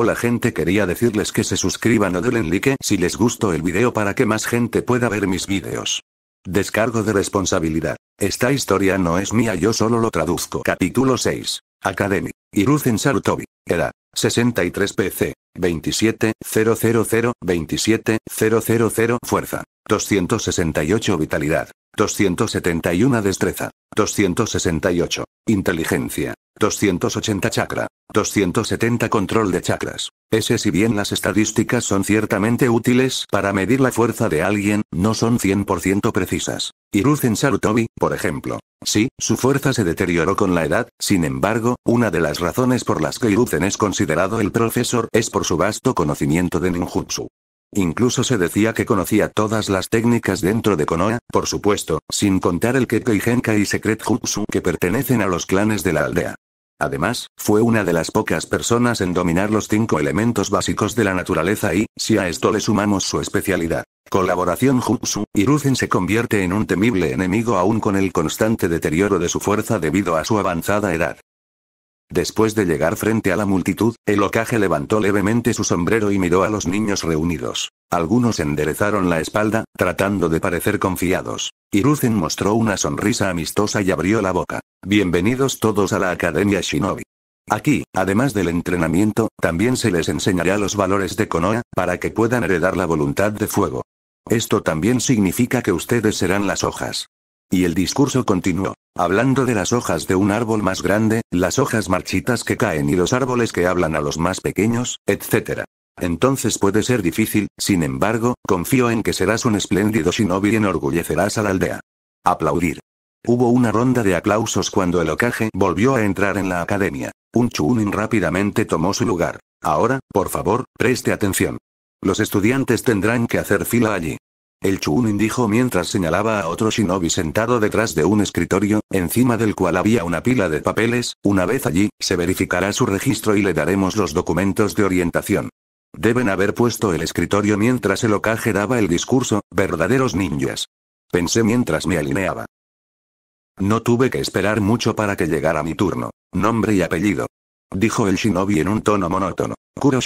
Hola gente quería decirles que se suscriban o den like si les gustó el video para que más gente pueda ver mis videos. Descargo de responsabilidad. Esta historia no es mía, yo solo lo traduzco. Capítulo 6. Academy. Iruzen Sarutobi. Era. 63 PC. 27 000 27 000 Fuerza. 268 Vitalidad. 271 Destreza. 268. Inteligencia. 280 Chakra. 270 Control de chakras. Ese si bien las estadísticas son ciertamente útiles para medir la fuerza de alguien, no son 100% precisas. Hiruzen Sarutobi, por ejemplo. Sí, su fuerza se deterioró con la edad, sin embargo, una de las razones por las que Hiruzen es considerado el profesor es por su vasto conocimiento de ninjutsu. Incluso se decía que conocía todas las técnicas dentro de Konoha, por supuesto, sin contar el Kekkei Genkai y Secret Jutsu que pertenecen a los clanes de la aldea. Además, fue una de las pocas personas en dominar los cinco elementos básicos de la naturaleza y, si a esto le sumamos su especialidad, colaboración jutsu, Hiruzen se convierte en un temible enemigo aún con el constante deterioro de su fuerza debido a su avanzada edad. Después de llegar frente a la multitud, el ocaje levantó levemente su sombrero y miró a los niños reunidos. Algunos enderezaron la espalda, tratando de parecer confiados. Y Iruzen mostró una sonrisa amistosa y abrió la boca. Bienvenidos todos a la Academia Shinobi. Aquí, además del entrenamiento, también se les enseñará los valores de Konoha, para que puedan heredar la voluntad de fuego. Esto también significa que ustedes serán las hojas. Y el discurso continuó, hablando de las hojas de un árbol más grande, las hojas marchitas que caen y los árboles que hablan a los más pequeños, etc. Entonces puede ser difícil, sin embargo, confío en que serás un espléndido shinobi y enorgullecerás a la aldea. Aplaudir. Hubo una ronda de aplausos cuando el ocaje volvió a entrar en la academia. Un Chunin rápidamente tomó su lugar. Ahora, por favor, preste atención. Los estudiantes tendrán que hacer fila allí. El Chunin dijo mientras señalaba a otro shinobi sentado detrás de un escritorio, encima del cual había una pila de papeles, una vez allí, se verificará su registro y le daremos los documentos de orientación. Deben haber puesto el escritorio mientras el ocaje daba el discurso, verdaderos ninjas. Pensé mientras me alineaba. No tuve que esperar mucho para que llegara mi turno. Nombre y apellido. Dijo el shinobi en un tono monótono. Kuro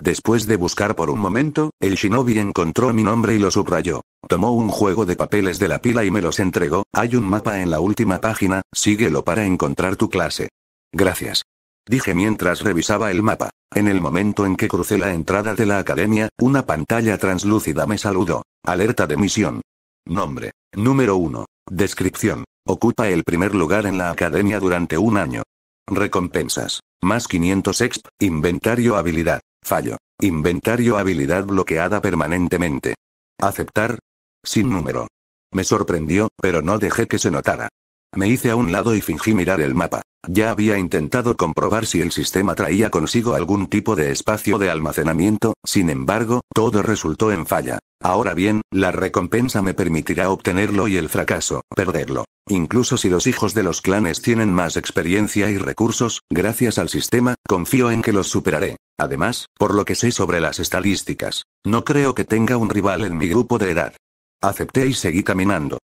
Después de buscar por un momento, el shinobi encontró mi nombre y lo subrayó. Tomó un juego de papeles de la pila y me los entregó. Hay un mapa en la última página, síguelo para encontrar tu clase. Gracias. Dije mientras revisaba el mapa. En el momento en que crucé la entrada de la academia, una pantalla translúcida me saludó. Alerta de misión. Nombre. Número 1. Descripción. Ocupa el primer lugar en la academia durante un año. Recompensas. Más 500 exp. Inventario habilidad. Fallo. Inventario habilidad bloqueada permanentemente. Aceptar. Sin número. Me sorprendió, pero no dejé que se notara. Me hice a un lado y fingí mirar el mapa. Ya había intentado comprobar si el sistema traía consigo algún tipo de espacio de almacenamiento, sin embargo, todo resultó en falla. Ahora bien, la recompensa me permitirá obtenerlo y el fracaso, perderlo. Incluso si los hijos de los clanes tienen más experiencia y recursos, gracias al sistema, confío en que los superaré. Además, por lo que sé sobre las estadísticas, no creo que tenga un rival en mi grupo de edad. Acepté y seguí caminando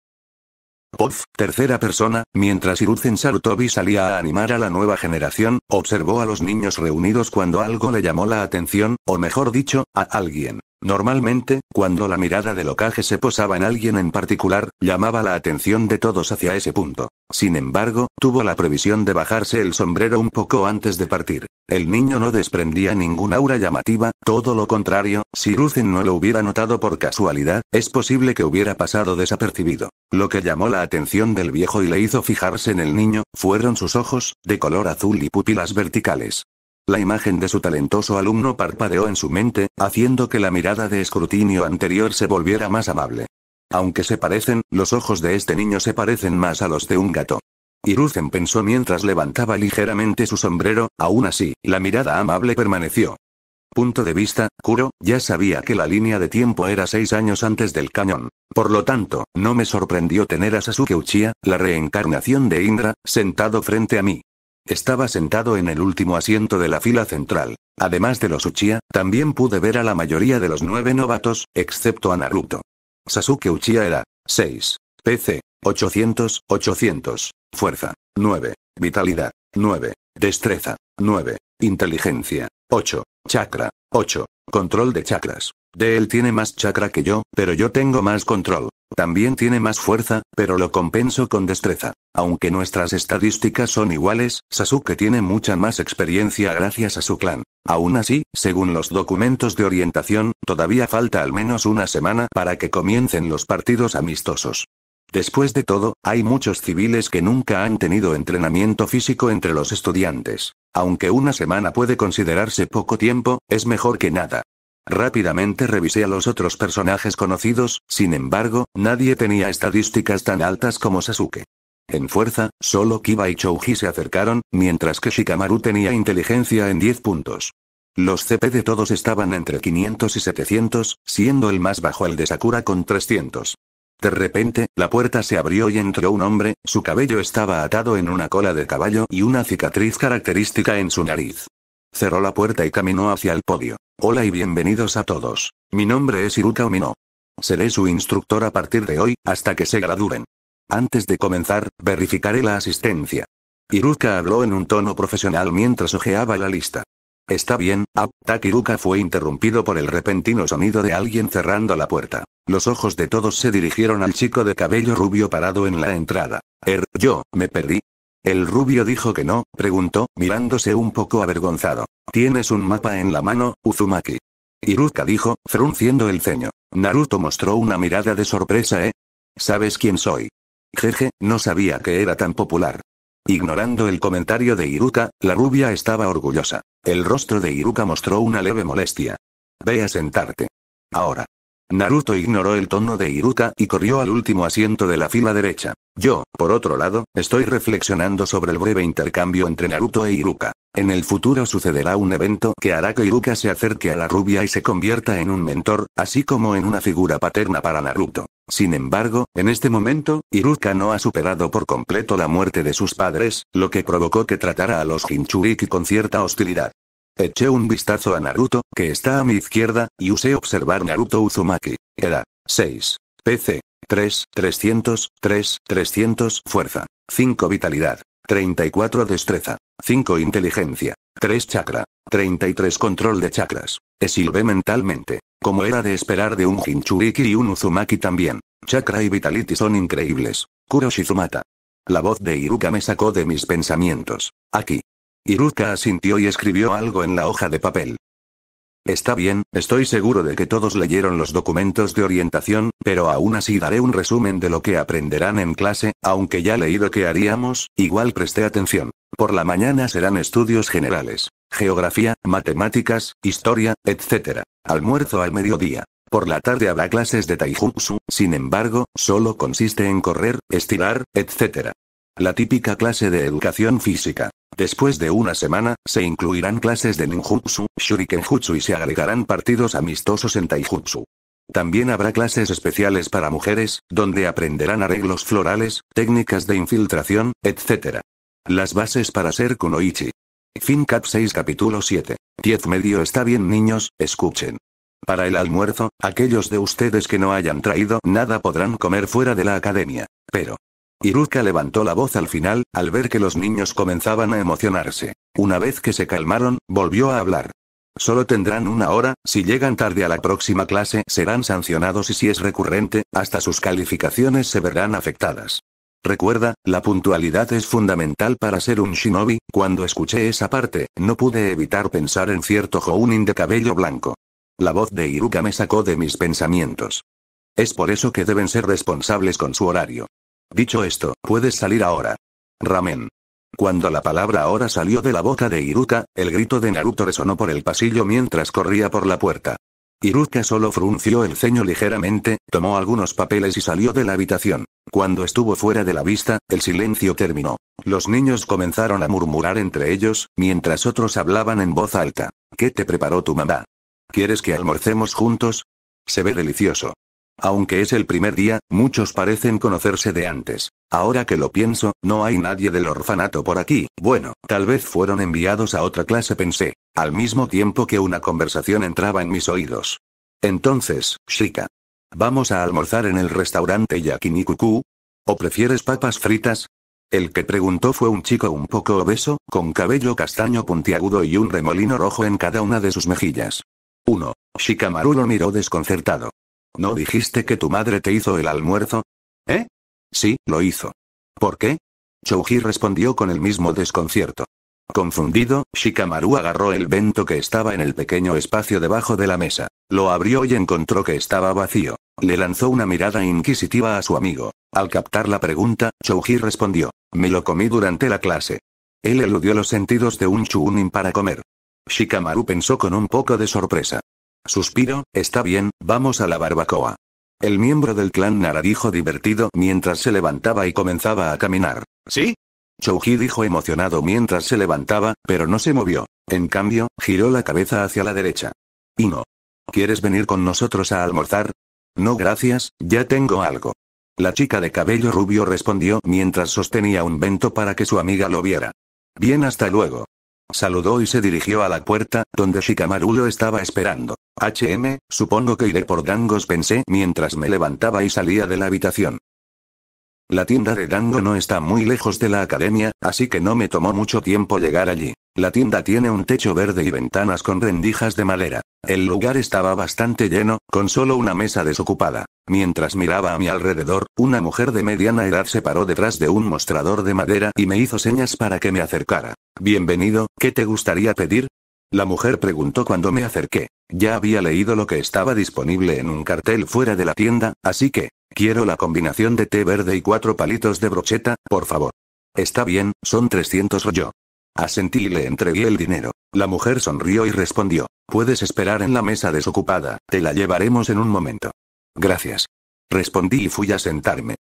tercera persona, mientras Hiruzen Sarutobi salía a animar a la nueva generación, observó a los niños reunidos cuando algo le llamó la atención, o mejor dicho, a alguien. Normalmente, cuando la mirada de locaje se posaba en alguien en particular, llamaba la atención de todos hacia ese punto. Sin embargo, tuvo la previsión de bajarse el sombrero un poco antes de partir. El niño no desprendía ningún aura llamativa, todo lo contrario, si Lucen no lo hubiera notado por casualidad, es posible que hubiera pasado desapercibido. Lo que llamó la atención del viejo y le hizo fijarse en el niño, fueron sus ojos, de color azul y pupilas verticales. La imagen de su talentoso alumno parpadeó en su mente, haciendo que la mirada de escrutinio anterior se volviera más amable. Aunque se parecen, los ojos de este niño se parecen más a los de un gato. Hiruzen pensó mientras levantaba ligeramente su sombrero, aún así, la mirada amable permaneció. Punto de vista, Kuro, ya sabía que la línea de tiempo era seis años antes del cañón. Por lo tanto, no me sorprendió tener a Sasuke Uchiha, la reencarnación de Indra, sentado frente a mí. Estaba sentado en el último asiento de la fila central. Además de los Uchiha, también pude ver a la mayoría de los nueve novatos, excepto a Naruto. Sasuke Uchiha era 6. PC. 800, 800. Fuerza. 9. Vitalidad. 9. Destreza. 9. Inteligencia. 8. Chakra. 8. Control de chakras. De él tiene más chakra que yo, pero yo tengo más control. También tiene más fuerza, pero lo compenso con destreza. Aunque nuestras estadísticas son iguales, Sasuke tiene mucha más experiencia gracias a su clan. Aún así, según los documentos de orientación, todavía falta al menos una semana para que comiencen los partidos amistosos. Después de todo, hay muchos civiles que nunca han tenido entrenamiento físico entre los estudiantes. Aunque una semana puede considerarse poco tiempo, es mejor que nada. Rápidamente revisé a los otros personajes conocidos, sin embargo, nadie tenía estadísticas tan altas como Sasuke. En fuerza, solo Kiba y Chouji se acercaron, mientras que Shikamaru tenía inteligencia en 10 puntos. Los CP de todos estaban entre 500 y 700, siendo el más bajo el de Sakura con 300. De repente, la puerta se abrió y entró un hombre, su cabello estaba atado en una cola de caballo y una cicatriz característica en su nariz. Cerró la puerta y caminó hacia el podio. Hola y bienvenidos a todos. Mi nombre es Iruka Omino. Seré su instructor a partir de hoy, hasta que se gradúen. Antes de comenzar, verificaré la asistencia. Iruka habló en un tono profesional mientras hojeaba la lista. Está bien, ah, Takiruka fue interrumpido por el repentino sonido de alguien cerrando la puerta. Los ojos de todos se dirigieron al chico de cabello rubio parado en la entrada. Er, yo, me perdí. El rubio dijo que no, preguntó, mirándose un poco avergonzado. ¿Tienes un mapa en la mano, Uzumaki? Iruka dijo, frunciendo el ceño. Naruto mostró una mirada de sorpresa, ¿eh? ¿Sabes quién soy? Jeje, no sabía que era tan popular. Ignorando el comentario de Iruka, la rubia estaba orgullosa. El rostro de Iruka mostró una leve molestia. Ve a sentarte. Ahora. Naruto ignoró el tono de Iruka y corrió al último asiento de la fila derecha. Yo, por otro lado, estoy reflexionando sobre el breve intercambio entre Naruto e Iruka. En el futuro sucederá un evento que hará que Iruka se acerque a la rubia y se convierta en un mentor, así como en una figura paterna para Naruto. Sin embargo, en este momento, Iruka no ha superado por completo la muerte de sus padres, lo que provocó que tratara a los Hinchuriki con cierta hostilidad. Eché un vistazo a Naruto, que está a mi izquierda, y usé observar Naruto Uzumaki. Era 6. PC. 3, 300, 3, 300, fuerza. 5 vitalidad. 34 destreza. 5 inteligencia. 3 chakra. 33 control de chakras. Esilvé mentalmente. Como era de esperar de un Hinchuriki y un Uzumaki también. Chakra y Vitality son increíbles. Kuro Shizumata. La voz de Iruka me sacó de mis pensamientos. Aquí. Iruka asintió y escribió algo en la hoja de papel. Está bien, estoy seguro de que todos leyeron los documentos de orientación, pero aún así daré un resumen de lo que aprenderán en clase, aunque ya he leído que haríamos, igual presté atención. Por la mañana serán estudios generales, geografía, matemáticas, historia, etc. Almuerzo al mediodía. Por la tarde habrá clases de taijutsu, sin embargo, solo consiste en correr, estirar, etc. La típica clase de educación física. Después de una semana, se incluirán clases de ninjutsu, shurikenjutsu y se agregarán partidos amistosos en taijutsu. También habrá clases especiales para mujeres, donde aprenderán arreglos florales, técnicas de infiltración, etc. Las bases para ser kunoichi. Fin cap 6 capítulo 7. 10 medio está bien niños, escuchen. Para el almuerzo, aquellos de ustedes que no hayan traído nada podrán comer fuera de la academia. Pero, Iruka levantó la voz al final, al ver que los niños comenzaban a emocionarse. Una vez que se calmaron, volvió a hablar. Solo tendrán una hora, si llegan tarde a la próxima clase serán sancionados y si es recurrente, hasta sus calificaciones se verán afectadas. Recuerda, la puntualidad es fundamental para ser un shinobi, cuando escuché esa parte, no pude evitar pensar en cierto Jounin de cabello blanco. La voz de Iruka me sacó de mis pensamientos. Es por eso que deben ser responsables con su horario. Dicho esto, puedes salir ahora. Ramen. Cuando la palabra ahora salió de la boca de Iruka, el grito de Naruto resonó por el pasillo mientras corría por la puerta. Iruka solo frunció el ceño ligeramente, tomó algunos papeles y salió de la habitación. Cuando estuvo fuera de la vista, el silencio terminó. Los niños comenzaron a murmurar entre ellos, mientras otros hablaban en voz alta. ¿Qué te preparó tu mamá? ¿Quieres que almorcemos juntos? Se ve delicioso. Aunque es el primer día, muchos parecen conocerse de antes. Ahora que lo pienso, no hay nadie del orfanato por aquí. Bueno, tal vez fueron enviados a otra clase, pensé, al mismo tiempo que una conversación entraba en mis oídos. Entonces, Shika. ¿Vamos a almorzar en el restaurante Yakini Cucú? ¿O prefieres papas fritas? El que preguntó fue un chico un poco obeso, con cabello castaño puntiagudo y un remolino rojo en cada una de sus mejillas. 1. Shikamaru lo miró desconcertado. ¿No dijiste que tu madre te hizo el almuerzo? ¿Eh? Sí, lo hizo. ¿Por qué? Chouji respondió con el mismo desconcierto. Confundido, Shikamaru agarró el vento que estaba en el pequeño espacio debajo de la mesa. Lo abrió y encontró que estaba vacío. Le lanzó una mirada inquisitiva a su amigo. Al captar la pregunta, Chouji respondió. Me lo comí durante la clase. Él eludió los sentidos de un chunin para comer. Shikamaru pensó con un poco de sorpresa. Suspiro, está bien, vamos a la barbacoa. El miembro del clan Nara dijo divertido mientras se levantaba y comenzaba a caminar. ¿Sí? Chouji dijo emocionado mientras se levantaba, pero no se movió. En cambio, giró la cabeza hacia la derecha. Y no. ¿Quieres venir con nosotros a almorzar? No gracias, ya tengo algo. La chica de cabello rubio respondió mientras sostenía un vento para que su amiga lo viera. Bien hasta luego. Saludó y se dirigió a la puerta, donde Shikamaru lo estaba esperando. HM, supongo que iré por dangos pensé mientras me levantaba y salía de la habitación. La tienda de Dango no está muy lejos de la academia, así que no me tomó mucho tiempo llegar allí. La tienda tiene un techo verde y ventanas con rendijas de madera. El lugar estaba bastante lleno, con solo una mesa desocupada. Mientras miraba a mi alrededor, una mujer de mediana edad se paró detrás de un mostrador de madera y me hizo señas para que me acercara. Bienvenido, ¿qué te gustaría pedir? La mujer preguntó cuando me acerqué. Ya había leído lo que estaba disponible en un cartel fuera de la tienda, así que, quiero la combinación de té verde y cuatro palitos de brocheta, por favor. Está bien, son 300 yo. Asentí y le entregué el dinero. La mujer sonrió y respondió, puedes esperar en la mesa desocupada, te la llevaremos en un momento. Gracias. Respondí y fui a sentarme.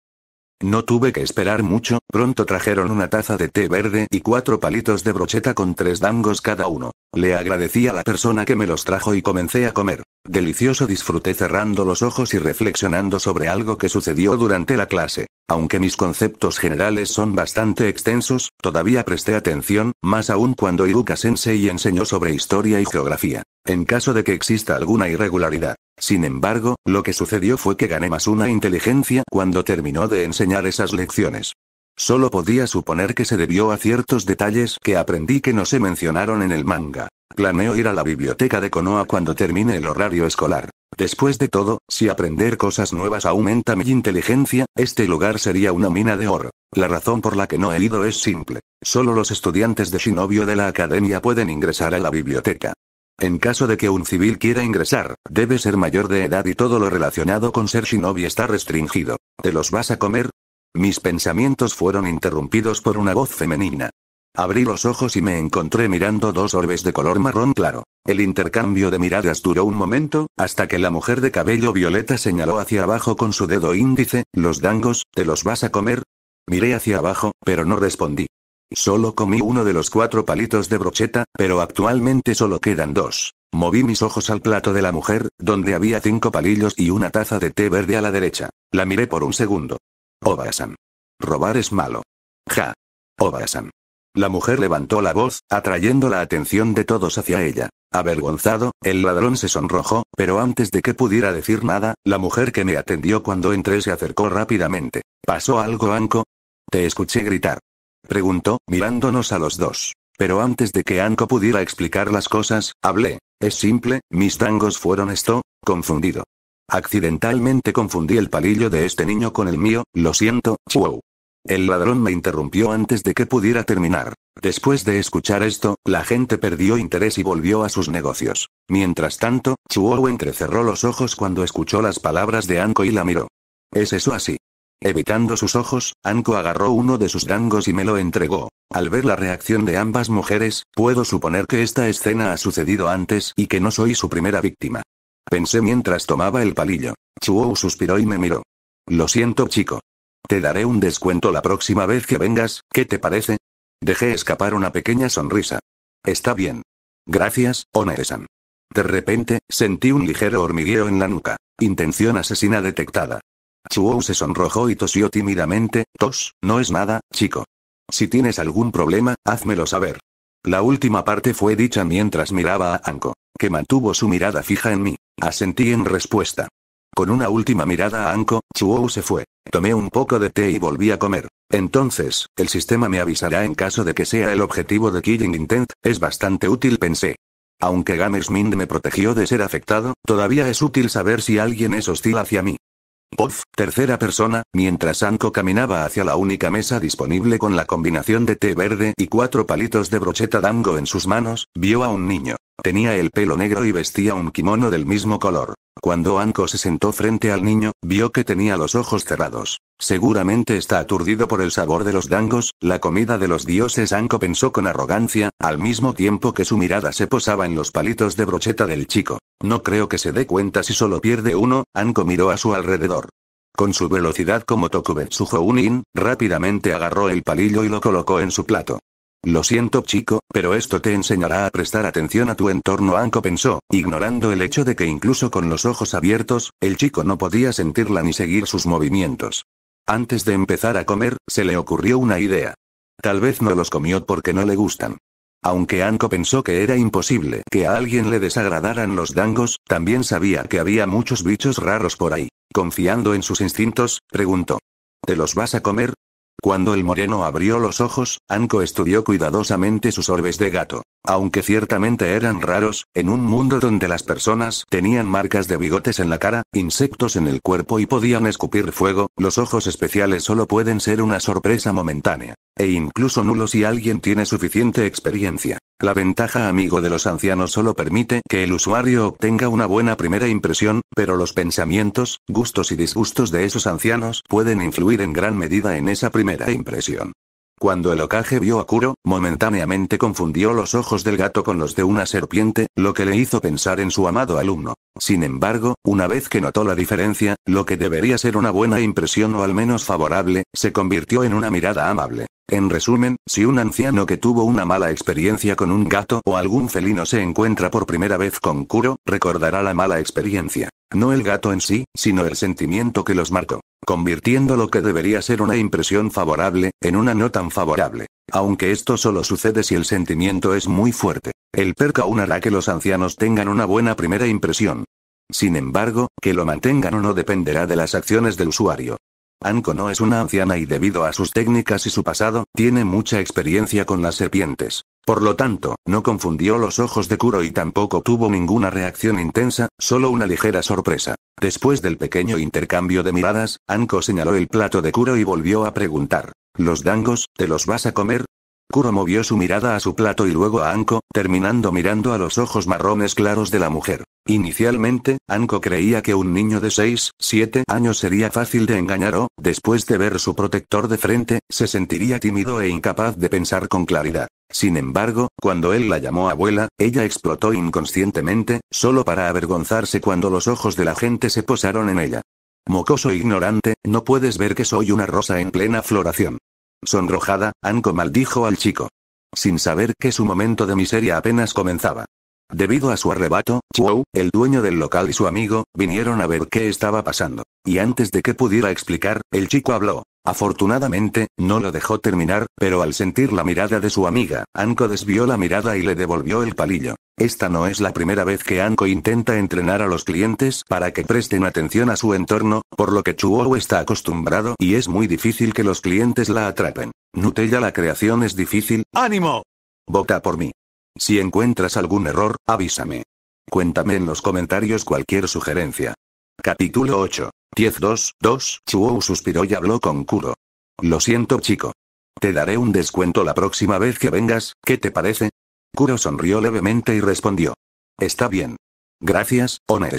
No tuve que esperar mucho, pronto trajeron una taza de té verde y cuatro palitos de brocheta con tres dangos cada uno. Le agradecí a la persona que me los trajo y comencé a comer. Delicioso disfruté cerrando los ojos y reflexionando sobre algo que sucedió durante la clase. Aunque mis conceptos generales son bastante extensos, todavía presté atención, más aún cuando Iruka Sensei enseñó sobre historia y geografía. En caso de que exista alguna irregularidad. Sin embargo, lo que sucedió fue que gané más una inteligencia cuando terminó de enseñar esas lecciones. Solo podía suponer que se debió a ciertos detalles que aprendí que no se mencionaron en el manga. Planeo ir a la biblioteca de Konoha cuando termine el horario escolar. Después de todo, si aprender cosas nuevas aumenta mi inteligencia, este lugar sería una mina de oro. La razón por la que no he ido es simple. Solo los estudiantes de Shinobio de la academia pueden ingresar a la biblioteca. En caso de que un civil quiera ingresar, debe ser mayor de edad y todo lo relacionado con ser shinobi está restringido. ¿Te los vas a comer? Mis pensamientos fueron interrumpidos por una voz femenina. Abrí los ojos y me encontré mirando dos orbes de color marrón claro. El intercambio de miradas duró un momento, hasta que la mujer de cabello violeta señaló hacia abajo con su dedo índice, los dangos, ¿te los vas a comer? Miré hacia abajo, pero no respondí. Solo comí uno de los cuatro palitos de brocheta, pero actualmente solo quedan dos. Moví mis ojos al plato de la mujer, donde había cinco palillos y una taza de té verde a la derecha. La miré por un segundo. Obasan. Robar es malo. Ja. Obasan. La mujer levantó la voz, atrayendo la atención de todos hacia ella. Avergonzado, el ladrón se sonrojó, pero antes de que pudiera decir nada, la mujer que me atendió cuando entré se acercó rápidamente. ¿Pasó algo, Anko? Te escuché gritar. Preguntó, mirándonos a los dos. Pero antes de que Anko pudiera explicar las cosas, hablé. Es simple, mis tangos fueron esto, confundido. Accidentalmente confundí el palillo de este niño con el mío, lo siento, wow. El ladrón me interrumpió antes de que pudiera terminar. Después de escuchar esto, la gente perdió interés y volvió a sus negocios. Mientras tanto, Chuo entrecerró los ojos cuando escuchó las palabras de Anko y la miró. ¿Es eso así? Evitando sus ojos, Anko agarró uno de sus dangos y me lo entregó. Al ver la reacción de ambas mujeres, puedo suponer que esta escena ha sucedido antes y que no soy su primera víctima. Pensé mientras tomaba el palillo. Chuo suspiró y me miró. Lo siento, chico. Te daré un descuento la próxima vez que vengas, ¿qué te parece? Dejé escapar una pequeña sonrisa. Está bien. Gracias, Onesan. De repente, sentí un ligero hormigueo en la nuca. Intención asesina detectada. Chuo se sonrojó y tosió tímidamente, tos, no es nada, chico. Si tienes algún problema, házmelo saber. La última parte fue dicha mientras miraba a Anko, que mantuvo su mirada fija en mí. Asentí en respuesta. Con una última mirada a Anko, Chuo se fue. Tomé un poco de té y volví a comer. Entonces, el sistema me avisará en caso de que sea el objetivo de Killing Intent, es bastante útil pensé. Aunque Mind me protegió de ser afectado, todavía es útil saber si alguien es hostil hacia mí. Puff, tercera persona, mientras Anko caminaba hacia la única mesa disponible con la combinación de té verde y cuatro palitos de brocheta dango en sus manos, vio a un niño. Tenía el pelo negro y vestía un kimono del mismo color. Cuando Anko se sentó frente al niño, vio que tenía los ojos cerrados. Seguramente está aturdido por el sabor de los dangos, la comida de los dioses. Anko pensó con arrogancia, al mismo tiempo que su mirada se posaba en los palitos de brocheta del chico. No creo que se dé cuenta si solo pierde uno, Anko miró a su alrededor. Con su velocidad como Tokubetsu Jounin, rápidamente agarró el palillo y lo colocó en su plato. Lo siento chico, pero esto te enseñará a prestar atención a tu entorno Anko pensó, ignorando el hecho de que incluso con los ojos abiertos, el chico no podía sentirla ni seguir sus movimientos. Antes de empezar a comer, se le ocurrió una idea. Tal vez no los comió porque no le gustan. Aunque Anko pensó que era imposible que a alguien le desagradaran los dangos, también sabía que había muchos bichos raros por ahí. Confiando en sus instintos, preguntó. ¿Te los vas a comer? Cuando el moreno abrió los ojos, Anko estudió cuidadosamente sus orbes de gato. Aunque ciertamente eran raros, en un mundo donde las personas tenían marcas de bigotes en la cara, insectos en el cuerpo y podían escupir fuego, los ojos especiales solo pueden ser una sorpresa momentánea. E incluso nulo si alguien tiene suficiente experiencia. La ventaja amigo de los ancianos solo permite que el usuario obtenga una buena primera impresión, pero los pensamientos, gustos y disgustos de esos ancianos pueden influir en gran medida en esa primera impresión. Cuando el ocaje vio a Kuro, momentáneamente confundió los ojos del gato con los de una serpiente, lo que le hizo pensar en su amado alumno. Sin embargo, una vez que notó la diferencia, lo que debería ser una buena impresión o al menos favorable, se convirtió en una mirada amable. En resumen, si un anciano que tuvo una mala experiencia con un gato o algún felino se encuentra por primera vez con Kuro, recordará la mala experiencia. No el gato en sí, sino el sentimiento que los marcó, convirtiendo lo que debería ser una impresión favorable, en una no tan favorable. Aunque esto solo sucede si el sentimiento es muy fuerte. El perca aún hará que los ancianos tengan una buena primera impresión. Sin embargo, que lo mantengan o no dependerá de las acciones del usuario. Anko no es una anciana y debido a sus técnicas y su pasado, tiene mucha experiencia con las serpientes. Por lo tanto, no confundió los ojos de Kuro y tampoco tuvo ninguna reacción intensa, solo una ligera sorpresa. Después del pequeño intercambio de miradas, Anko señaló el plato de Kuro y volvió a preguntar. ¿Los dangos, te los vas a comer? Kuro movió su mirada a su plato y luego a Anko, terminando mirando a los ojos marrones claros de la mujer. Inicialmente, Anko creía que un niño de 6, 7 años sería fácil de engañar o, después de ver su protector de frente, se sentiría tímido e incapaz de pensar con claridad. Sin embargo, cuando él la llamó abuela, ella explotó inconscientemente, solo para avergonzarse cuando los ojos de la gente se posaron en ella. Mocoso ignorante, no puedes ver que soy una rosa en plena floración. Sonrojada, Anko maldijo al chico. Sin saber que su momento de miseria apenas comenzaba. Debido a su arrebato, Chuo, el dueño del local y su amigo, vinieron a ver qué estaba pasando. Y antes de que pudiera explicar, el chico habló. Afortunadamente, no lo dejó terminar, pero al sentir la mirada de su amiga, Anko desvió la mirada y le devolvió el palillo. Esta no es la primera vez que Anko intenta entrenar a los clientes para que presten atención a su entorno, por lo que Chuou está acostumbrado y es muy difícil que los clientes la atrapen. Nutella la creación es difícil. ¡Ánimo! Vota por mí. Si encuentras algún error, avísame. Cuéntame en los comentarios cualquier sugerencia. Capítulo 8. 10 2 2 Chuou suspiró y habló con Kuro. Lo siento chico. Te daré un descuento la próxima vez que vengas, ¿qué te parece? Kuro sonrió levemente y respondió. Está bien. Gracias, onere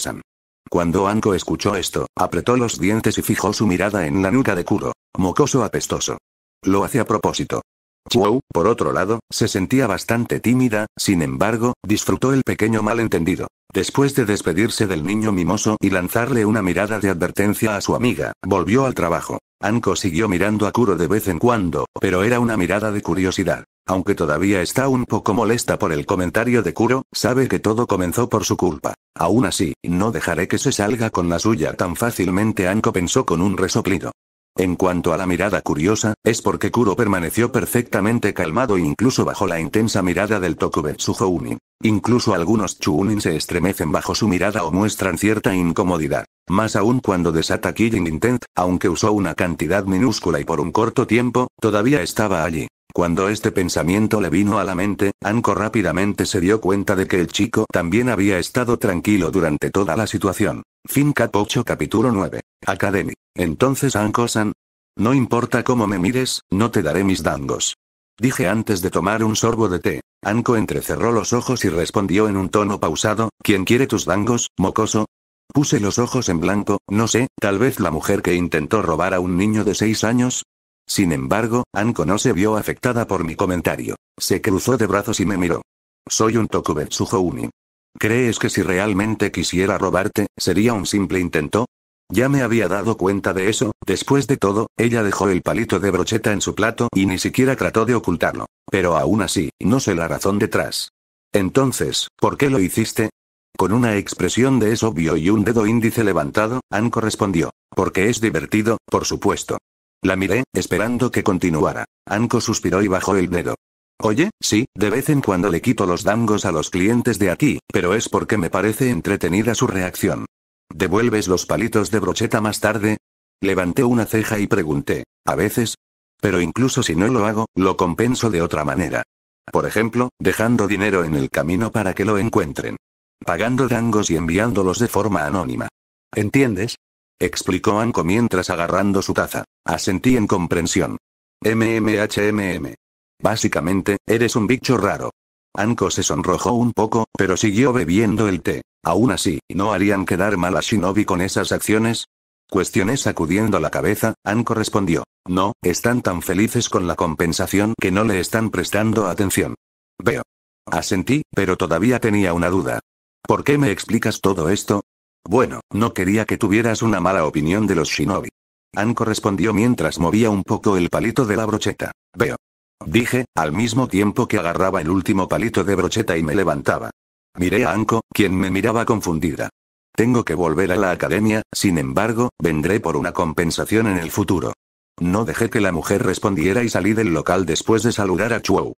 Cuando Anko escuchó esto, apretó los dientes y fijó su mirada en la nuca de Kuro, mocoso apestoso. Lo hace a propósito. Chuo, por otro lado, se sentía bastante tímida, sin embargo, disfrutó el pequeño malentendido. Después de despedirse del niño mimoso y lanzarle una mirada de advertencia a su amiga, volvió al trabajo. Anko siguió mirando a Kuro de vez en cuando, pero era una mirada de curiosidad. Aunque todavía está un poco molesta por el comentario de Kuro, sabe que todo comenzó por su culpa. Aún así, no dejaré que se salga con la suya tan fácilmente Anko pensó con un resoplido. En cuanto a la mirada curiosa, es porque Kuro permaneció perfectamente calmado e incluso bajo la intensa mirada del Tokubetsu Hounin. Incluso algunos Chunin se estremecen bajo su mirada o muestran cierta incomodidad. Más aún cuando desata Killing Intent, aunque usó una cantidad minúscula y por un corto tiempo, todavía estaba allí. Cuando este pensamiento le vino a la mente, Anko rápidamente se dio cuenta de que el chico también había estado tranquilo durante toda la situación. Fin cap 8 capítulo 9. Academy. Entonces Anko-san. No importa cómo me mires, no te daré mis dangos. Dije antes de tomar un sorbo de té. Anko entrecerró los ojos y respondió en un tono pausado, ¿quién quiere tus dangos, mocoso? Puse los ojos en blanco, no sé, tal vez la mujer que intentó robar a un niño de seis años, sin embargo, Anko no se vio afectada por mi comentario. Se cruzó de brazos y me miró. Soy un Tokubetsu Houni. ¿Crees que si realmente quisiera robarte, sería un simple intento? Ya me había dado cuenta de eso, después de todo, ella dejó el palito de brocheta en su plato y ni siquiera trató de ocultarlo. Pero aún así, no sé la razón detrás. Entonces, ¿por qué lo hiciste? Con una expresión de es obvio y un dedo índice levantado, Anko respondió. Porque es divertido, por supuesto. La miré, esperando que continuara. Anko suspiró y bajó el dedo. Oye, sí, de vez en cuando le quito los dangos a los clientes de aquí, pero es porque me parece entretenida su reacción. ¿Devuelves los palitos de brocheta más tarde? Levanté una ceja y pregunté. A veces. Pero incluso si no lo hago, lo compenso de otra manera. Por ejemplo, dejando dinero en el camino para que lo encuentren. Pagando dangos y enviándolos de forma anónima. ¿Entiendes? explicó Anko mientras agarrando su taza. Asentí en comprensión. MMHMM. Básicamente, eres un bicho raro. Anko se sonrojó un poco, pero siguió bebiendo el té. Aún así, ¿no harían quedar mal a Shinobi con esas acciones? Cuestioné sacudiendo la cabeza, Anko respondió. No, están tan felices con la compensación que no le están prestando atención. Veo. Asentí, pero todavía tenía una duda. ¿Por qué me explicas todo esto? Bueno, no quería que tuvieras una mala opinión de los shinobi. Anko respondió mientras movía un poco el palito de la brocheta. Veo. Dije, al mismo tiempo que agarraba el último palito de brocheta y me levantaba. Miré a Anko, quien me miraba confundida. Tengo que volver a la academia, sin embargo, vendré por una compensación en el futuro. No dejé que la mujer respondiera y salí del local después de saludar a Chuo.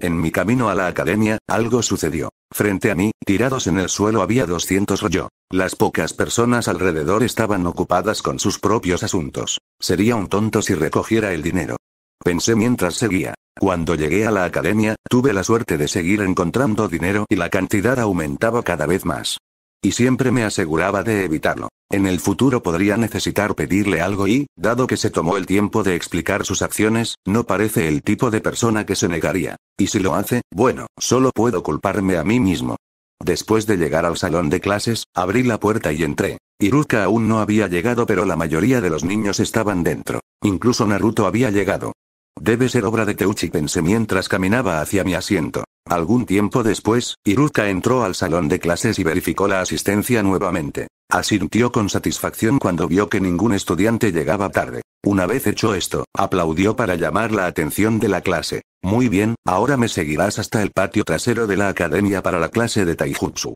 En mi camino a la academia, algo sucedió. Frente a mí, tirados en el suelo había 200 yo. Las pocas personas alrededor estaban ocupadas con sus propios asuntos. Sería un tonto si recogiera el dinero. Pensé mientras seguía. Cuando llegué a la academia, tuve la suerte de seguir encontrando dinero y la cantidad aumentaba cada vez más. Y siempre me aseguraba de evitarlo. En el futuro podría necesitar pedirle algo y, dado que se tomó el tiempo de explicar sus acciones, no parece el tipo de persona que se negaría. Y si lo hace, bueno, solo puedo culparme a mí mismo. Después de llegar al salón de clases, abrí la puerta y entré. Iruka aún no había llegado pero la mayoría de los niños estaban dentro. Incluso Naruto había llegado. Debe ser obra de Teuchi pensé mientras caminaba hacia mi asiento. Algún tiempo después, Iruka entró al salón de clases y verificó la asistencia nuevamente. Asintió con satisfacción cuando vio que ningún estudiante llegaba tarde. Una vez hecho esto, aplaudió para llamar la atención de la clase. Muy bien, ahora me seguirás hasta el patio trasero de la academia para la clase de Taijutsu.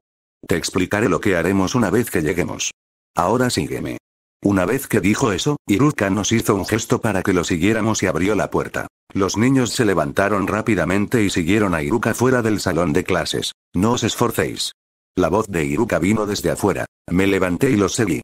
Te explicaré lo que haremos una vez que lleguemos. Ahora sígueme. Una vez que dijo eso, Iruka nos hizo un gesto para que lo siguiéramos y abrió la puerta. Los niños se levantaron rápidamente y siguieron a Iruka fuera del salón de clases. No os esforcéis. La voz de Iruka vino desde afuera. Me levanté y los seguí.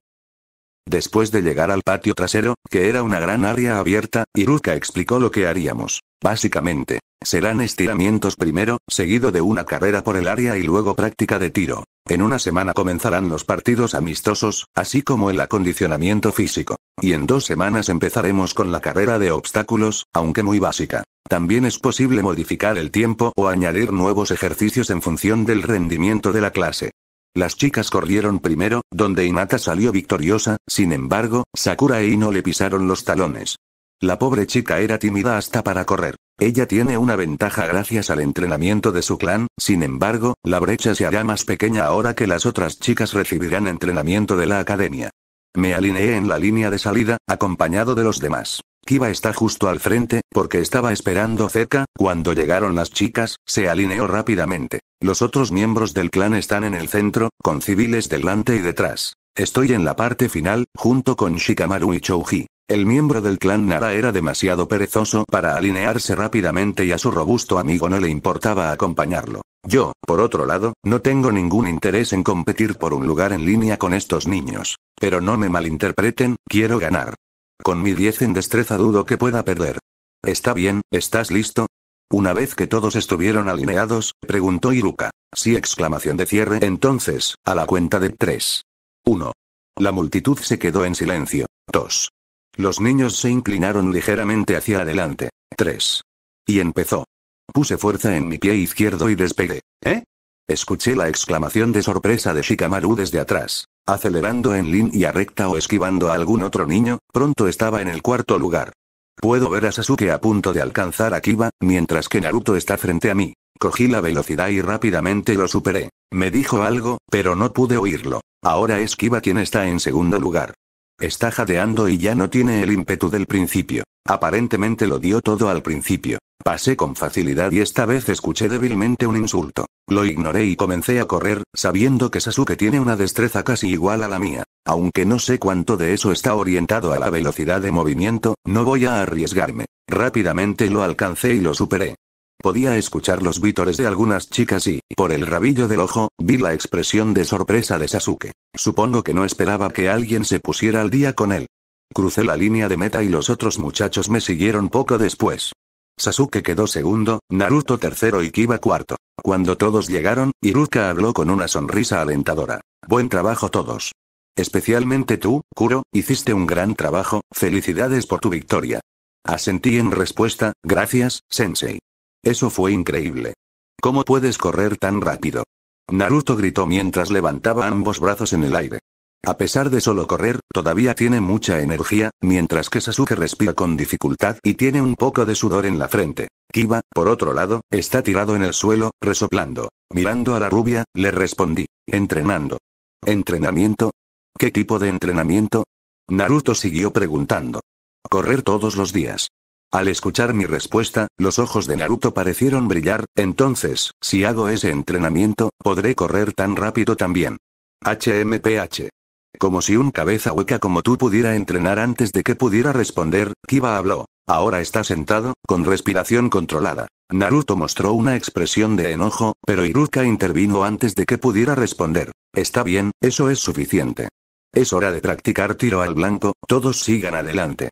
Después de llegar al patio trasero, que era una gran área abierta, Iruka explicó lo que haríamos. Básicamente, serán estiramientos primero, seguido de una carrera por el área y luego práctica de tiro. En una semana comenzarán los partidos amistosos, así como el acondicionamiento físico. Y en dos semanas empezaremos con la carrera de obstáculos, aunque muy básica. También es posible modificar el tiempo o añadir nuevos ejercicios en función del rendimiento de la clase. Las chicas corrieron primero, donde Inata salió victoriosa, sin embargo, Sakura e Ino le pisaron los talones. La pobre chica era tímida hasta para correr. Ella tiene una ventaja gracias al entrenamiento de su clan, sin embargo, la brecha se hará más pequeña ahora que las otras chicas recibirán entrenamiento de la academia. Me alineé en la línea de salida, acompañado de los demás. Kiba está justo al frente, porque estaba esperando cerca, cuando llegaron las chicas, se alineó rápidamente. Los otros miembros del clan están en el centro, con civiles delante y detrás. Estoy en la parte final, junto con Shikamaru y Chouji. El miembro del clan Nara era demasiado perezoso para alinearse rápidamente y a su robusto amigo no le importaba acompañarlo. Yo, por otro lado, no tengo ningún interés en competir por un lugar en línea con estos niños. Pero no me malinterpreten, quiero ganar. Con mi 10 en destreza dudo que pueda perder. Está bien, ¿estás listo? Una vez que todos estuvieron alineados, preguntó Iruka. Sí, exclamación de cierre. Entonces, a la cuenta de 3. 1. La multitud se quedó en silencio. 2. Los niños se inclinaron ligeramente hacia adelante. 3. Y empezó. Puse fuerza en mi pie izquierdo y despegué. ¿Eh? Escuché la exclamación de sorpresa de Shikamaru desde atrás. Acelerando en línea recta o esquivando a algún otro niño, pronto estaba en el cuarto lugar. Puedo ver a Sasuke a punto de alcanzar a Kiba, mientras que Naruto está frente a mí. Cogí la velocidad y rápidamente lo superé. Me dijo algo, pero no pude oírlo. Ahora es Kiba quien está en segundo lugar. Está jadeando y ya no tiene el ímpetu del principio. Aparentemente lo dio todo al principio. Pasé con facilidad y esta vez escuché débilmente un insulto. Lo ignoré y comencé a correr, sabiendo que Sasuke tiene una destreza casi igual a la mía. Aunque no sé cuánto de eso está orientado a la velocidad de movimiento, no voy a arriesgarme. Rápidamente lo alcancé y lo superé. Podía escuchar los vítores de algunas chicas y, por el rabillo del ojo, vi la expresión de sorpresa de Sasuke. Supongo que no esperaba que alguien se pusiera al día con él. Crucé la línea de meta y los otros muchachos me siguieron poco después. Sasuke quedó segundo, Naruto tercero y Kiba cuarto. Cuando todos llegaron, Iruka habló con una sonrisa alentadora. Buen trabajo todos. Especialmente tú, Kuro, hiciste un gran trabajo, felicidades por tu victoria. Asentí en respuesta, gracias, Sensei. Eso fue increíble. ¿Cómo puedes correr tan rápido? Naruto gritó mientras levantaba ambos brazos en el aire. A pesar de solo correr, todavía tiene mucha energía, mientras que Sasuke respira con dificultad y tiene un poco de sudor en la frente. Kiba, por otro lado, está tirado en el suelo, resoplando. Mirando a la rubia, le respondí. Entrenando. ¿Entrenamiento? ¿Qué tipo de entrenamiento? Naruto siguió preguntando. Correr todos los días. Al escuchar mi respuesta, los ojos de Naruto parecieron brillar, entonces, si hago ese entrenamiento, podré correr tan rápido también. HMPH. Como si un cabeza hueca como tú pudiera entrenar antes de que pudiera responder, Kiba habló. Ahora está sentado, con respiración controlada. Naruto mostró una expresión de enojo, pero Iruka intervino antes de que pudiera responder. Está bien, eso es suficiente. Es hora de practicar tiro al blanco, todos sigan adelante.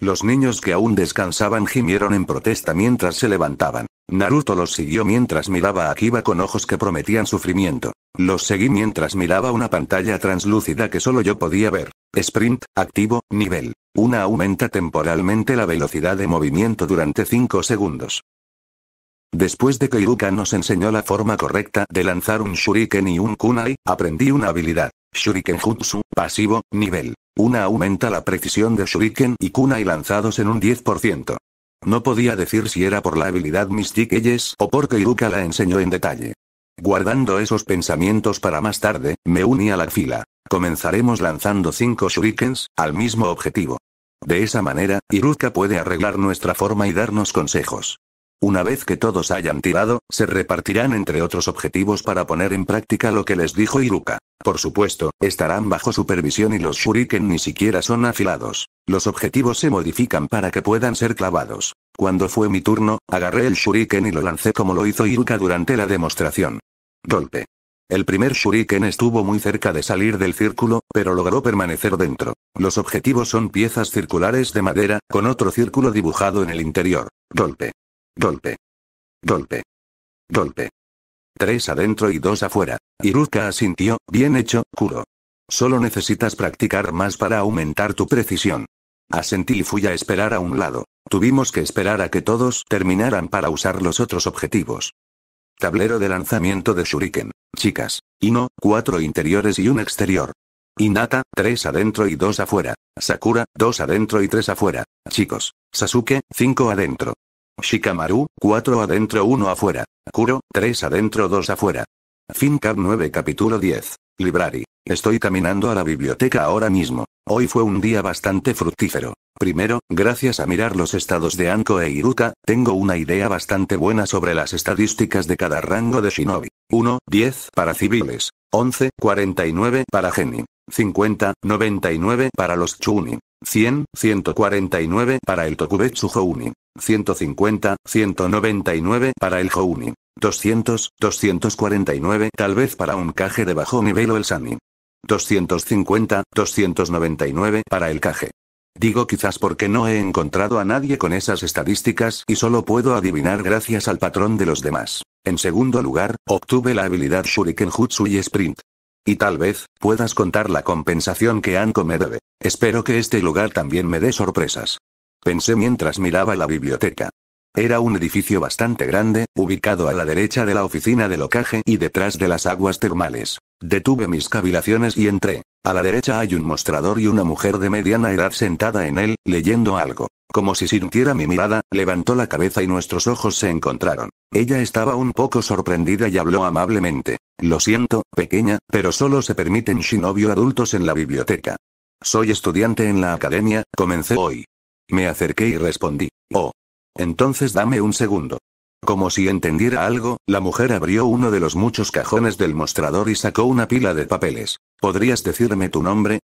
Los niños que aún descansaban gimieron en protesta mientras se levantaban. Naruto los siguió mientras miraba a Kiba con ojos que prometían sufrimiento. Los seguí mientras miraba una pantalla translúcida que solo yo podía ver. Sprint, activo, nivel. Una aumenta temporalmente la velocidad de movimiento durante 5 segundos. Después de que Iruka nos enseñó la forma correcta de lanzar un shuriken y un kunai, aprendí una habilidad. Shuriken Jutsu, pasivo, nivel. Una aumenta la precisión de shuriken y kunai lanzados en un 10%. No podía decir si era por la habilidad Mystic Eyes o porque Iruka la enseñó en detalle. Guardando esos pensamientos para más tarde, me uní a la fila. Comenzaremos lanzando 5 shurikens, al mismo objetivo. De esa manera, Iruka puede arreglar nuestra forma y darnos consejos. Una vez que todos hayan tirado, se repartirán entre otros objetivos para poner en práctica lo que les dijo Iruka. Por supuesto, estarán bajo supervisión y los shuriken ni siquiera son afilados. Los objetivos se modifican para que puedan ser clavados. Cuando fue mi turno, agarré el shuriken y lo lancé como lo hizo Iruka durante la demostración. Dolpe. El primer shuriken estuvo muy cerca de salir del círculo, pero logró permanecer dentro. Los objetivos son piezas circulares de madera, con otro círculo dibujado en el interior. Dolpe. Dolpe. Dolpe. Dolpe. Tres adentro y dos afuera. Iruka asintió, bien hecho, Kuro. Solo necesitas practicar más para aumentar tu precisión. Asentí y fui a esperar a un lado. Tuvimos que esperar a que todos terminaran para usar los otros objetivos. Tablero de lanzamiento de Shuriken. Chicas. Ino, cuatro interiores y un exterior. Inata, 3 adentro y dos afuera. Sakura, 2 adentro y 3 afuera. Chicos. Sasuke, 5 adentro. Shikamaru, 4 adentro uno afuera. Kuro, 3 adentro 2 afuera. Fin 9 capítulo 10. Librari. Estoy caminando a la biblioteca ahora mismo. Hoy fue un día bastante fructífero. Primero, gracias a mirar los estados de Anko e Iruka, tengo una idea bastante buena sobre las estadísticas de cada rango de Shinobi. 1, 10 para civiles. 11, 49 para Genin. 50, 99 para los Chunin. 100, 149 para el Tokubetsu Houni. 150, 199 para el Houni. 200, 249 tal vez para un caje de bajo nivel o el Sunny. 250, 299 para el caje. Digo quizás porque no he encontrado a nadie con esas estadísticas y solo puedo adivinar gracias al patrón de los demás. En segundo lugar, obtuve la habilidad Shuriken Jutsu y Sprint. Y tal vez, puedas contar la compensación que Anko me debe. Espero que este lugar también me dé sorpresas. Pensé mientras miraba la biblioteca. Era un edificio bastante grande, ubicado a la derecha de la oficina de locaje y detrás de las aguas termales. Detuve mis cavilaciones y entré. A la derecha hay un mostrador y una mujer de mediana edad sentada en él, leyendo algo. Como si sintiera mi mirada, levantó la cabeza y nuestros ojos se encontraron. Ella estaba un poco sorprendida y habló amablemente. Lo siento, pequeña, pero solo se permiten shinobio adultos en la biblioteca. Soy estudiante en la academia, comencé hoy. Me acerqué y respondí. Oh, entonces dame un segundo. Como si entendiera algo, la mujer abrió uno de los muchos cajones del mostrador y sacó una pila de papeles. ¿Podrías decirme tu nombre?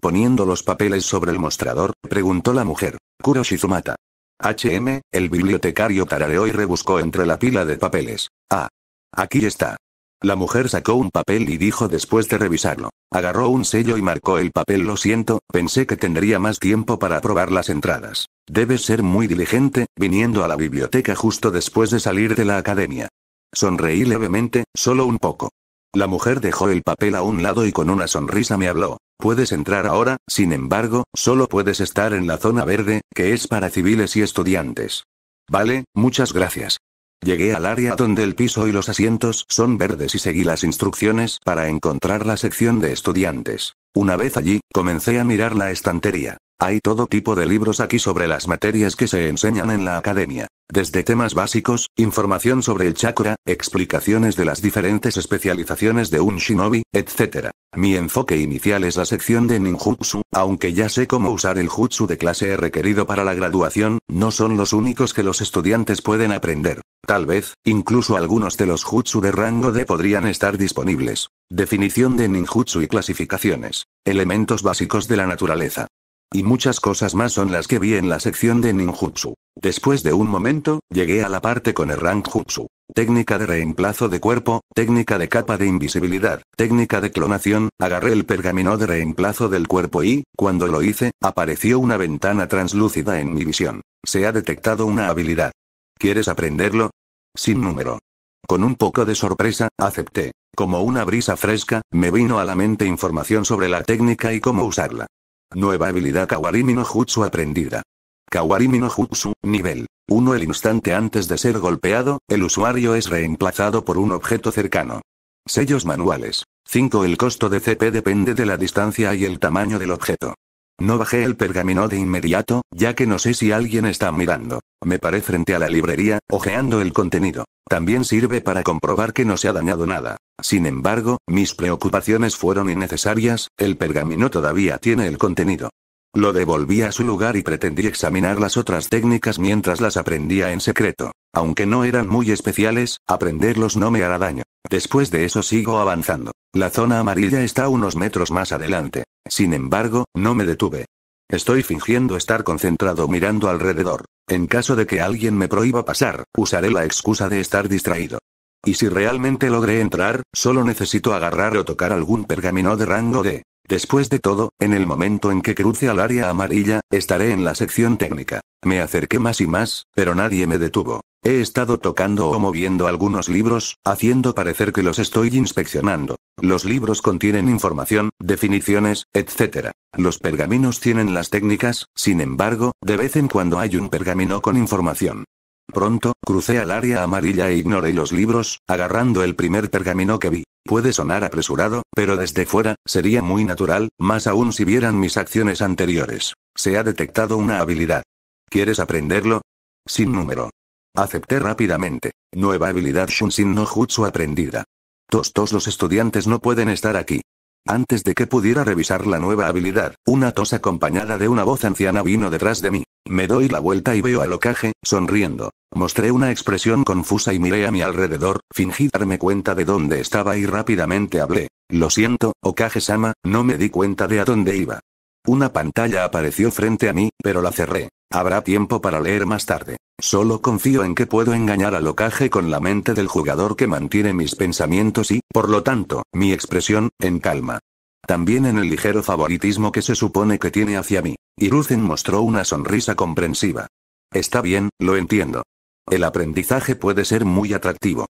Poniendo los papeles sobre el mostrador, preguntó la mujer. Kuro Shizumata. HM, el bibliotecario tarareó y rebuscó entre la pila de papeles. Ah. Aquí está. La mujer sacó un papel y dijo después de revisarlo. Agarró un sello y marcó el papel. Lo siento, pensé que tendría más tiempo para aprobar las entradas. Debes ser muy diligente, viniendo a la biblioteca justo después de salir de la academia. Sonreí levemente, solo un poco. La mujer dejó el papel a un lado y con una sonrisa me habló. Puedes entrar ahora, sin embargo, solo puedes estar en la zona verde, que es para civiles y estudiantes. Vale, muchas gracias. Llegué al área donde el piso y los asientos son verdes y seguí las instrucciones para encontrar la sección de estudiantes. Una vez allí, comencé a mirar la estantería. Hay todo tipo de libros aquí sobre las materias que se enseñan en la academia. Desde temas básicos, información sobre el chakra, explicaciones de las diferentes especializaciones de un shinobi, etc. Mi enfoque inicial es la sección de ninjutsu, aunque ya sé cómo usar el jutsu de clase requerido para la graduación, no son los únicos que los estudiantes pueden aprender. Tal vez, incluso algunos de los jutsu de rango D podrían estar disponibles. Definición de ninjutsu y clasificaciones. Elementos básicos de la naturaleza. Y muchas cosas más son las que vi en la sección de ninjutsu. Después de un momento, llegué a la parte con el jutsu Técnica de reemplazo de cuerpo, técnica de capa de invisibilidad, técnica de clonación, agarré el pergamino de reemplazo del cuerpo y, cuando lo hice, apareció una ventana translúcida en mi visión. Se ha detectado una habilidad. ¿Quieres aprenderlo? Sin número. Con un poco de sorpresa, acepté. Como una brisa fresca, me vino a la mente información sobre la técnica y cómo usarla. Nueva habilidad Kawarimino Jutsu aprendida. Kawarimino Jutsu, nivel 1. El instante antes de ser golpeado, el usuario es reemplazado por un objeto cercano. Sellos manuales. 5. El costo de CP depende de la distancia y el tamaño del objeto. No bajé el pergamino de inmediato, ya que no sé si alguien está mirando. Me paré frente a la librería, hojeando el contenido. También sirve para comprobar que no se ha dañado nada. Sin embargo, mis preocupaciones fueron innecesarias, el pergamino todavía tiene el contenido. Lo devolví a su lugar y pretendí examinar las otras técnicas mientras las aprendía en secreto. Aunque no eran muy especiales, aprenderlos no me hará daño. Después de eso sigo avanzando. La zona amarilla está unos metros más adelante. Sin embargo, no me detuve. Estoy fingiendo estar concentrado mirando alrededor. En caso de que alguien me prohíba pasar, usaré la excusa de estar distraído. Y si realmente logré entrar, solo necesito agarrar o tocar algún pergamino de rango D. Después de todo, en el momento en que cruce al área amarilla, estaré en la sección técnica. Me acerqué más y más, pero nadie me detuvo. He estado tocando o moviendo algunos libros, haciendo parecer que los estoy inspeccionando. Los libros contienen información, definiciones, etc. Los pergaminos tienen las técnicas, sin embargo, de vez en cuando hay un pergamino con información. Pronto, crucé al área amarilla e ignoré los libros, agarrando el primer pergamino que vi. Puede sonar apresurado, pero desde fuera, sería muy natural, más aún si vieran mis acciones anteriores. Se ha detectado una habilidad. ¿Quieres aprenderlo? Sin número. Acepté rápidamente. Nueva habilidad Shunshin no Jutsu aprendida. Tostos todos los estudiantes no pueden estar aquí. Antes de que pudiera revisar la nueva habilidad, una tos acompañada de una voz anciana vino detrás de mí. Me doy la vuelta y veo a Okage, sonriendo. Mostré una expresión confusa y miré a mi alrededor, fingí darme cuenta de dónde estaba y rápidamente hablé. Lo siento, Okage-sama, no me di cuenta de a dónde iba. Una pantalla apareció frente a mí, pero la cerré. Habrá tiempo para leer más tarde. Solo confío en que puedo engañar al ocaje con la mente del jugador que mantiene mis pensamientos y, por lo tanto, mi expresión, en calma. También en el ligero favoritismo que se supone que tiene hacia mí. Iruzen mostró una sonrisa comprensiva. Está bien, lo entiendo. El aprendizaje puede ser muy atractivo.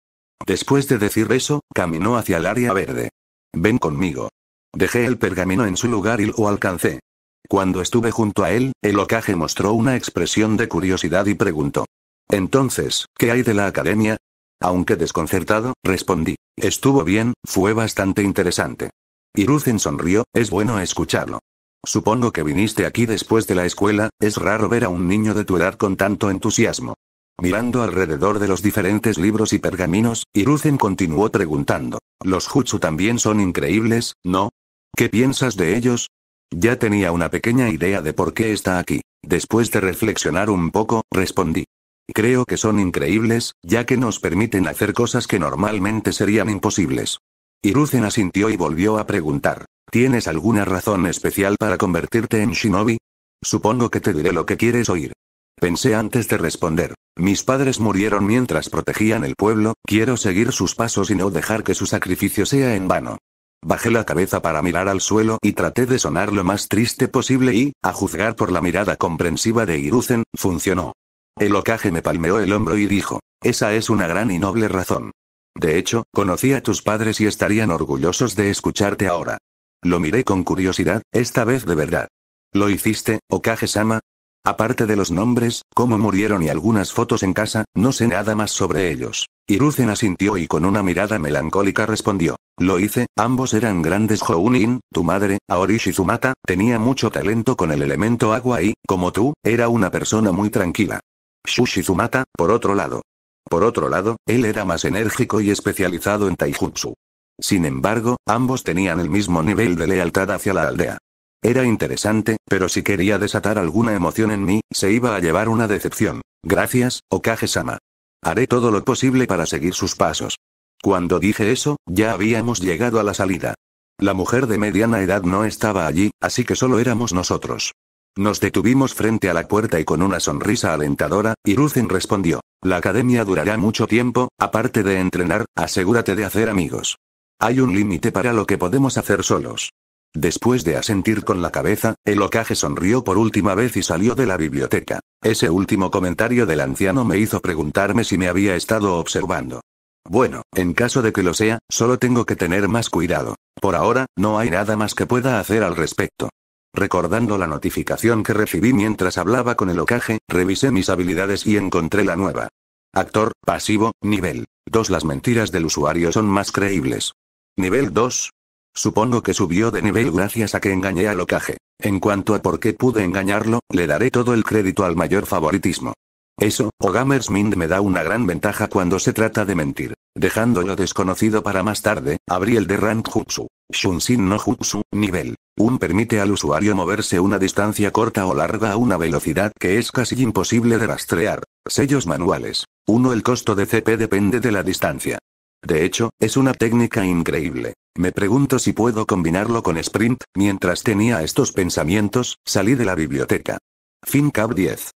Después de decir eso, caminó hacia el área verde. Ven conmigo. Dejé el pergamino en su lugar y lo alcancé. Cuando estuve junto a él, el ocaje mostró una expresión de curiosidad y preguntó. Entonces, ¿qué hay de la academia? Aunque desconcertado, respondí. Estuvo bien, fue bastante interesante. Iruzen sonrió, es bueno escucharlo. Supongo que viniste aquí después de la escuela, es raro ver a un niño de tu edad con tanto entusiasmo. Mirando alrededor de los diferentes libros y pergaminos, Iruzen continuó preguntando. Los jutsu también son increíbles, ¿no? ¿Qué piensas de ellos? Ya tenía una pequeña idea de por qué está aquí. Después de reflexionar un poco, respondí. Creo que son increíbles, ya que nos permiten hacer cosas que normalmente serían imposibles. Irusena asintió y volvió a preguntar. ¿Tienes alguna razón especial para convertirte en shinobi? Supongo que te diré lo que quieres oír. Pensé antes de responder. Mis padres murieron mientras protegían el pueblo, quiero seguir sus pasos y no dejar que su sacrificio sea en vano. Bajé la cabeza para mirar al suelo y traté de sonar lo más triste posible y, a juzgar por la mirada comprensiva de Iruzen, funcionó. El ocaje me palmeó el hombro y dijo, esa es una gran y noble razón. De hecho, conocí a tus padres y estarían orgullosos de escucharte ahora. Lo miré con curiosidad, esta vez de verdad. Lo hiciste, Okage-sama, Aparte de los nombres, cómo murieron y algunas fotos en casa, no sé nada más sobre ellos. Iruzen asintió y con una mirada melancólica respondió. Lo hice, ambos eran grandes Jounin, tu madre, Aori Sumata, tenía mucho talento con el elemento agua y, como tú, era una persona muy tranquila. Shushizumata, por otro lado. Por otro lado, él era más enérgico y especializado en taijutsu. Sin embargo, ambos tenían el mismo nivel de lealtad hacia la aldea. Era interesante, pero si quería desatar alguna emoción en mí, se iba a llevar una decepción. Gracias, Okage-sama. Haré todo lo posible para seguir sus pasos. Cuando dije eso, ya habíamos llegado a la salida. La mujer de mediana edad no estaba allí, así que solo éramos nosotros. Nos detuvimos frente a la puerta y con una sonrisa alentadora, Iruzen respondió. La academia durará mucho tiempo, aparte de entrenar, asegúrate de hacer amigos. Hay un límite para lo que podemos hacer solos. Después de asentir con la cabeza, el ocaje sonrió por última vez y salió de la biblioteca. Ese último comentario del anciano me hizo preguntarme si me había estado observando. Bueno, en caso de que lo sea, solo tengo que tener más cuidado. Por ahora, no hay nada más que pueda hacer al respecto. Recordando la notificación que recibí mientras hablaba con el ocaje, revisé mis habilidades y encontré la nueva. Actor, pasivo, nivel 2. Las mentiras del usuario son más creíbles. Nivel 2, Supongo que subió de nivel gracias a que engañé al Locaje. En cuanto a por qué pude engañarlo, le daré todo el crédito al mayor favoritismo. Eso, o Mind me da una gran ventaja cuando se trata de mentir. Dejando desconocido para más tarde, abrí el de Rank Jutsu. Shunshin no Jutsu, nivel. Un permite al usuario moverse una distancia corta o larga a una velocidad que es casi imposible de rastrear. Sellos manuales. 1. El costo de CP depende de la distancia. De hecho, es una técnica increíble. Me pregunto si puedo combinarlo con sprint. Mientras tenía estos pensamientos, salí de la biblioteca. Fin cap 10.